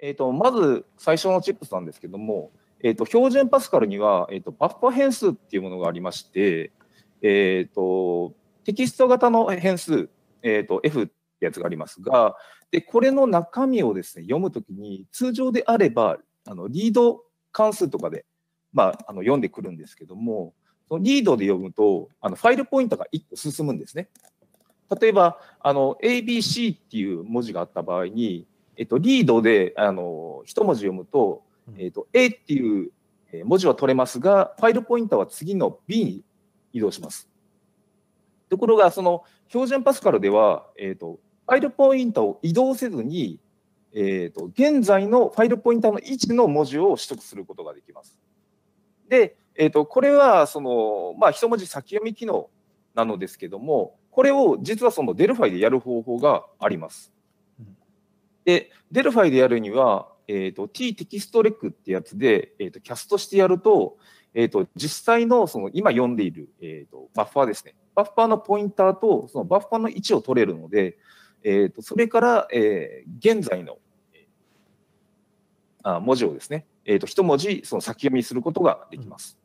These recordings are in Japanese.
えーと、まず最初のチップスなんですけども、えーと、標準パスカルには、えーと、バッファ変数っていうものがありまして、えー、とテキスト型の変数、えー、と F ってやつがありますがでこれの中身をですね読むときに通常であればあのリード関数とかで、まあ、あの読んでくるんですけどもそのリードで読むとあのファイルポイントが1個進むんですね。例えばあの ABC っていう文字があった場合にえっと、リードで、あの、一文字読むと、えっと、A っていう文字は取れますが、ファイルポインターは次の B に移動します。ところが、その、標準パスカルでは、えっと、ファイルポインターを移動せずに、えっと、現在のファイルポインターの位置の文字を取得することができます。で、えっと、とこれはその、まあ、一文字先読み機能なのですけどもこれを実はそのデルファイでやる方法があります。で、デルファイでやるには、えーと、t テキストレックってやつで、えーと、キャストしてやると、えーと、実際のその今読んでいる、えーと、バッファーですね。バッファーのポインターとそのバッファーの位置を取れるので、えー、とそれから、えー、現在の、えー、あ文字をですね、えー、と一文字その先読みすることができます。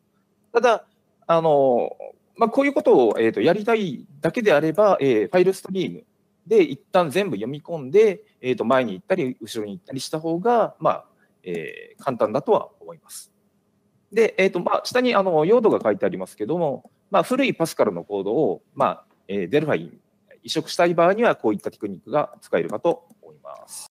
ただ、あのまあ、こういうことを、えー、とやりたいだけであれば、えー、ファイルストリームで一旦全部読み込んで、えー、と前に行ったり後ろに行ったりした方が、まあえー、簡単だとは思います。で、えーとまあ、下にあの用途が書いてありますけども、まあ、古いパスカルのコードを、まあえー、デルファイン移植したい場合にはこういったテクニックが使えるかと思います。